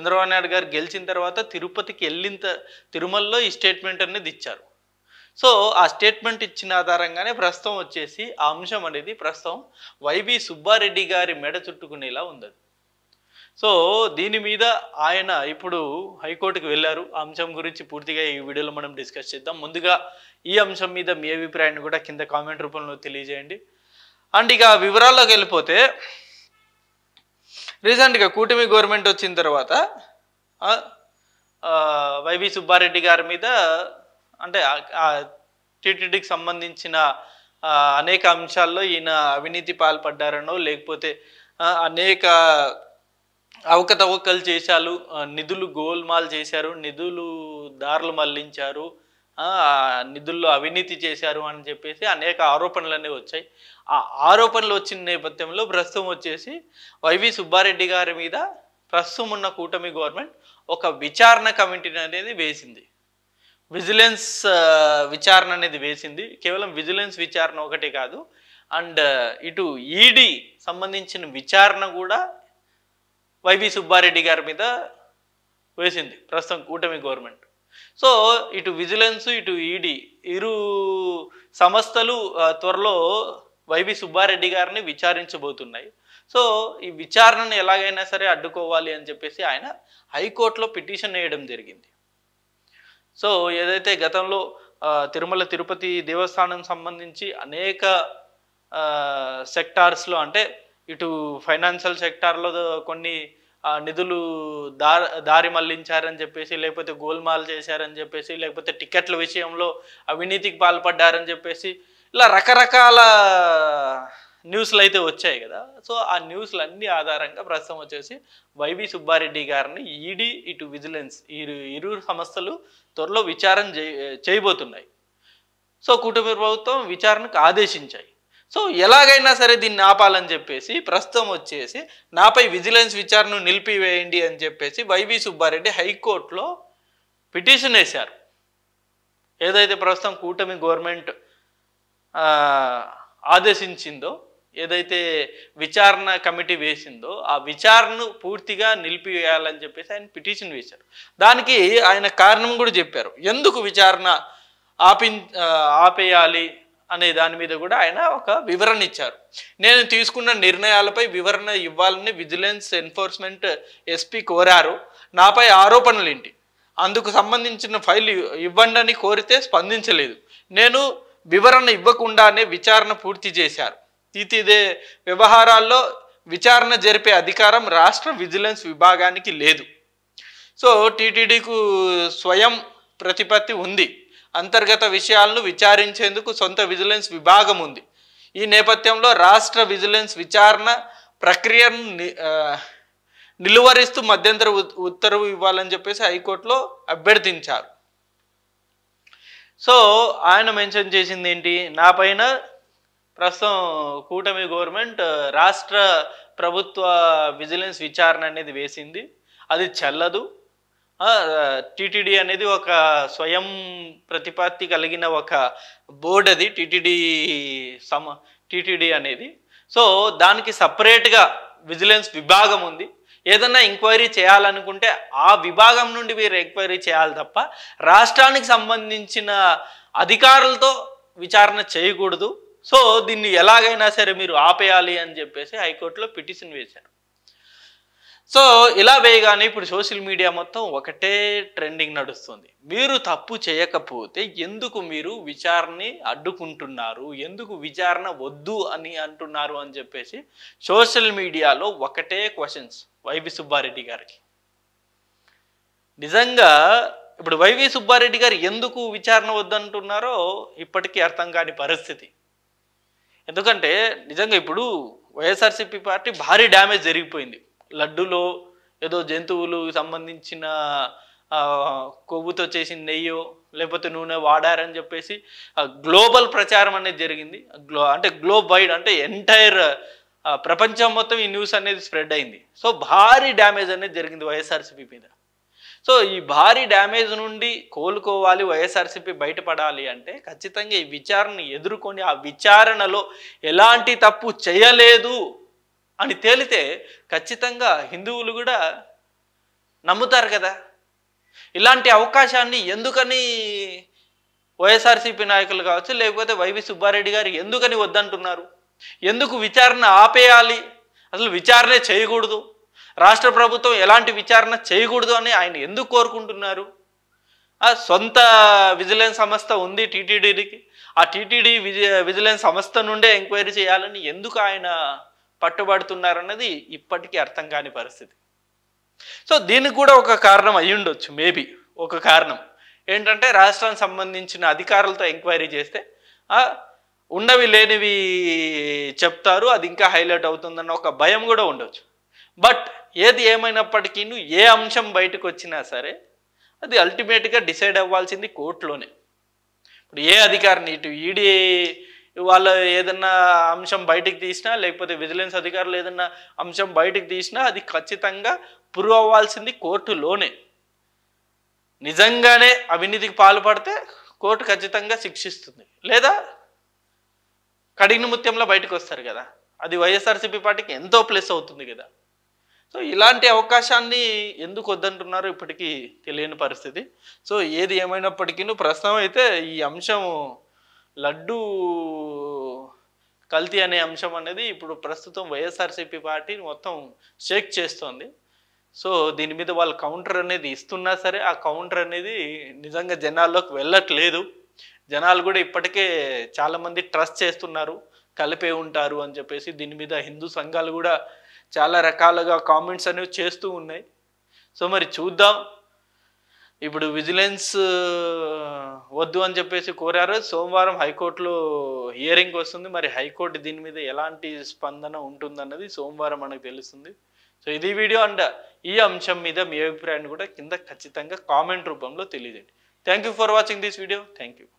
చంద్రబాబు నాయుడు గారు గెలిచిన తర్వాత తిరుపతికి వెళ్ళిన తిరుమలలో ఈ స్టేట్మెంట్ అనేది ఇచ్చారు సో ఆ స్టేట్మెంట్ ఇచ్చిన ఆధారంగానే ప్రస్తుతం వచ్చేసి ఆ అంశం అనేది ప్రస్తుతం వైవి సుబ్బారెడ్డి గారి మెడ చుట్టుకునేలా ఉంది సో దీని మీద ఆయన ఇప్పుడు హైకోర్టుకు వెళ్ళారు ఆ అంశం గురించి పూర్తిగా ఈ వీడియోలో మనం డిస్కస్ చేద్దాం ముందుగా ఈ అంశం మీద మీ అభిప్రాయాన్ని కూడా కింద కామెంట్ రూపంలో తెలియజేయండి అండ్ ఇక వివరాల్లోకి వెళ్ళిపోతే రీసెంట్గా కూటమి గవర్నమెంట్ వచ్చిన తర్వాత వైవి సుబ్బారెడ్డి గారి మీద అంటే టీటీడీకి సంబంధించిన అనేక అంశాల్లో ఈయన అవినీతి పాల్పడ్డారనో లేకపోతే అనేక అవకతవకలు చేశారు నిధులు గోల్మాల్ చేశారు నిధులు దారులు మళ్లించారు నిధుల్లో అవినీతి చేశారు అని చెప్పేసి అనేక ఆరోపణలన్నీ వచ్చాయి ఆ ఆరోపణలు వచ్చిన నేపథ్యంలో ప్రస్తుతం వచ్చేసి వైవి సుబ్బారెడ్డి గారి మీద ప్రస్తుతం ఉన్న కూటమి గవర్నమెంట్ ఒక విచారణ కమిటీని అనేది వేసింది విజిలెన్స్ విచారణ అనేది వేసింది కేవలం విజిలెన్స్ విచారణ ఒకటే కాదు అండ్ ఇటు ఈడీ సంబంధించిన విచారణ కూడా వైవి సుబ్బారెడ్డి గారి మీద వేసింది ప్రస్తుతం కూటమి గవర్నమెంట్ సో ఇటు విజిలెన్స్ ఇటు ఈడీ ఇరు సంస్థలు త్వరలో వైవి సుబ్బారెడ్డి గారిని విచారించబోతున్నాయి సో ఈ విచారణను ఎలాగైనా సరే అడ్డుకోవాలి అని చెప్పేసి ఆయన హైకోర్టులో పిటిషన్ వేయడం జరిగింది సో ఏదైతే గతంలో తిరుమల తిరుపతి దేవస్థానం సంబంధించి అనేక సెక్టార్స్లో అంటే ఇటు ఫైనాన్షియల్ సెక్టార్లో కొన్ని నిధులు దారి దారి మళ్లించారని చెప్పేసి లేకపోతే గోల్మాల్ చేశారని చెప్పేసి లేకపోతే టికెట్ల విషయంలో అవినీతికి పాల్పడ్డారని చెప్పేసి ఇలా రకరకాల న్యూస్లు అయితే వచ్చాయి కదా సో ఆ న్యూస్లన్నీ ఆధారంగా ప్రస్తుతం వచ్చేసి వైవి సుబ్బారెడ్డి గారిని ఈడీ ఇటు విజిలెన్స్ ఇరు ఇరు సంస్థలు త్వరలో విచారణ చేయబోతున్నాయి సో కుటుంబ ప్రభుత్వం విచారణకు ఆదేశించాయి సో ఎలాగైనా సరే దీన్ని ఆపాలని చెప్పేసి ప్రస్తుతం వచ్చేసి నాపై విజిలెన్స్ విచారణ నిలిపివేయండి అని చెప్పేసి వైవి సుబ్బారెడ్డి హైకోర్టులో పిటిషన్ వేశారు ఏదైతే ప్రస్తుతం కూటమి గవర్నమెంట్ ఆదేశించిందో ఏదైతే విచారణ కమిటీ వేసిందో ఆ విచారణను పూర్తిగా నిలిపివేయాలని చెప్పేసి ఆయన పిటిషన్ వేశారు దానికి ఆయన కారణం కూడా చెప్పారు ఎందుకు విచారణ ఆపి ఆపేయాలి అనే దాని మీద కూడా ఆయన ఒక వివరణ ఇచ్చారు నేను తీసుకున్న నిర్ణయాలపై వివరణ ఇవ్వాలని విజిలెన్స్ ఎన్ఫోర్స్మెంట్ ఎస్పీ కోరారు నాపై ఆరోపణలు ఏంటి అందుకు సంబంధించిన ఫైల్ ఇవ్వండి అని కోరితే స్పందించలేదు నేను వివరణ ఇవ్వకుండానే విచారణ పూర్తి చేశారు తీతిదే వ్యవహారాల్లో విచారణ జరిపే అధికారం రాష్ట్ర విజిలెన్స్ విభాగానికి లేదు సో టీటీడీకు స్వయం ప్రతిపత్తి ఉంది అంతర్గత విషయాలను విచారించేందుకు సొంత విజిలెన్స్ విభాగం ఉంది ఈ నేపథ్యంలో రాష్ట్ర విజిలెన్స్ విచారణ ప్రక్రియను నిలువరిస్తూ మధ్యంతర ఉత్తర్వు ఇవ్వాలని చెప్పేసి హైకోర్టులో అభ్యర్థించారు సో ఆయన మెన్షన్ చేసింది ఏంటి నా పైన ప్రస్తుతం కూటమి గవర్నమెంట్ రాష్ట్ర ప్రభుత్వ విజిలెన్స్ విచారణ అనేది వేసింది అది చెల్లదు టిటిడి అనేది ఒక స్వయం ప్రతిపత్తి కలిగిన ఒక బోర్డ్ అది టిటిడి సమ టిటిడి అనేది సో దానికి సపరేట్గా విజిలెన్స్ విభాగం ఉంది ఏదన్నా ఎంక్వైరీ చేయాలనుకుంటే ఆ విభాగం నుండి మీరు ఎంక్వైరీ చేయాలి తప్ప రాష్ట్రానికి సంబంధించిన అధికారులతో విచారణ చేయకూడదు సో దీన్ని ఎలాగైనా సరే మీరు ఆపేయాలి అని చెప్పేసి హైకోర్టులో పిటిషన్ వేశారు సో ఇలా వేయగానే ఇప్పుడు సోషల్ మీడియా మొత్తం ఒకటే ట్రెండింగ్ నడుస్తుంది మీరు తప్పు చేయకపోతే ఎందుకు మీరు విచారణని అడ్డుకుంటున్నారు ఎందుకు విచారణ వద్దు అని అంటున్నారు అని చెప్పేసి సోషల్ మీడియాలో ఒకటే క్వశ్చన్స్ వైవి సుబ్బారెడ్డి గారికి నిజంగా ఇప్పుడు వైవి సుబ్బారెడ్డి గారు ఎందుకు విచారణ వద్దంటున్నారో ఇప్పటికీ అర్థం కాని పరిస్థితి ఎందుకంటే నిజంగా ఇప్పుడు వైఎస్ఆర్సీపీ పార్టీ భారీ డ్యామేజ్ జరిగిపోయింది లడ్డులో ఏదో జంతువులు సంబంధించిన కొవ్వుతో చేసిన నెయ్యో లేకపోతే నూనె వాడారని చెప్పేసి గ్లోబల్ ప్రచారం అనేది జరిగింది గ్లో అంటే గ్లోబ్ వైడ్ అంటే ఎంటైర్ ప్రపంచం మొత్తం ఈ న్యూస్ అనేది స్ప్రెడ్ అయింది సో భారీ డ్యామేజ్ అనేది జరిగింది వైఎస్ఆర్సీపీ మీద సో ఈ భారీ డ్యామేజ్ నుండి కోలుకోవాలి వైఎస్ఆర్సీపీ బయటపడాలి అంటే ఖచ్చితంగా ఈ విచారణ ఎదుర్కొని ఆ విచారణలో ఎలాంటి తప్పు చేయలేదు అని తేలితే ఖచ్చితంగా హిందువులు కూడా నమ్ముతారు కదా ఇలాంటి అవకాశాన్ని ఎందుకని వైఎస్ఆర్సీపీ నాయకులు కావచ్చు లేకపోతే వైవి సుబ్బారెడ్డి గారు ఎందుకని వద్దంటున్నారు ఎందుకు విచారణ ఆపేయాలి అసలు విచారణ చేయకూడదు రాష్ట్ర ప్రభుత్వం ఎలాంటి విచారణ చేయకూడదు అని ఆయన ఎందుకు కోరుకుంటున్నారు సొంత విజిలెన్స్ సంస్థ ఉంది టీటీడీకి ఆ టీటీడీ విజి విజిలెన్స్ సంస్థ నుండే ఎంక్వైరీ చేయాలని ఎందుకు ఆయన పట్టుబడుతున్నారన్నది ఇప్పటికీ అర్థం కాని పరిస్థితి సో దీనికి కూడా ఒక కారణం అయ్యి ఉండొచ్చు మేబీ ఒక కారణం ఏంటంటే రాష్ట్రానికి సంబంధించిన అధికారులతో ఎంక్వైరీ చేస్తే ఉన్నవి లేనివి చెప్తారు అది ఇంకా హైలైట్ అవుతుందన్న ఒక భయం కూడా ఉండొచ్చు బట్ ఏది ఏమైనప్పటికీ ఏ అంశం బయటకు వచ్చినా సరే అది అల్టిమేట్గా డిసైడ్ అవ్వాల్సింది కోర్టులోనే ఇప్పుడు ఏ అధికారిని ఇటు ఈడీ వాళ్ళ ఏదన్నా అంశం బయటికి తీసినా లేకపోతే విజిలెన్స్ అధికారులు ఏదన్నా అంశం బయటికి తీసినా అది ఖచ్చితంగా ప్రూవ్ అవ్వాల్సింది కోర్టులోనే నిజంగానే అవినీతికి పాల్పడితే కోర్టు ఖచ్చితంగా శిక్షిస్తుంది లేదా కడిగిన ముత్యంలో బయటకు వస్తారు కదా అది వైఎస్ఆర్సీపీ పార్టీకి ఎంతో ప్లస్ అవుతుంది కదా సో ఇలాంటి అవకాశాన్ని ఎందుకు వద్దంటున్నారో ఇప్పటికీ తెలియని పరిస్థితి సో ఏది ఏమైనప్పటికీ ప్రస్తుతం అయితే ఈ అంశం లడ్డు కల్తీ అనే అంశం అనేది ఇప్పుడు ప్రస్తుతం వైఎస్ఆర్సీపీ పార్టీని మొత్తం షేక్ చేస్తోంది సో దీని మీద వాళ్ళు కౌంటర్ అనేది ఇస్తున్నా సరే ఆ కౌంటర్ అనేది నిజంగా జనాల్లోకి వెళ్ళట్లేదు జనాలు కూడా ఇప్పటికే చాలామంది ట్రస్ట్ చేస్తున్నారు కలిపే ఉంటారు అని చెప్పేసి దీని మీద హిందూ సంఘాలు కూడా చాలా రకాలుగా కామెంట్స్ అనేవి చేస్తూ ఉన్నాయి సో మరి చూద్దాం ఇప్పుడు విజిలెన్స్ వద్దు అని చెప్పేసి కోరారు సోమవారం హైకోర్టులో హియరింగ్ వస్తుంది మరి హైకోర్టు దీని మీద ఎలాంటి స్పందన ఉంటుందన్నది సోమవారం మనకు తెలుస్తుంది సో ఇది వీడియో అండ్ ఈ అంశం మీద మీ అభిప్రాయాన్ని కూడా కింద ఖచ్చితంగా కామెంట్ రూపంలో తెలియజేయండి thank you for watching this video thank you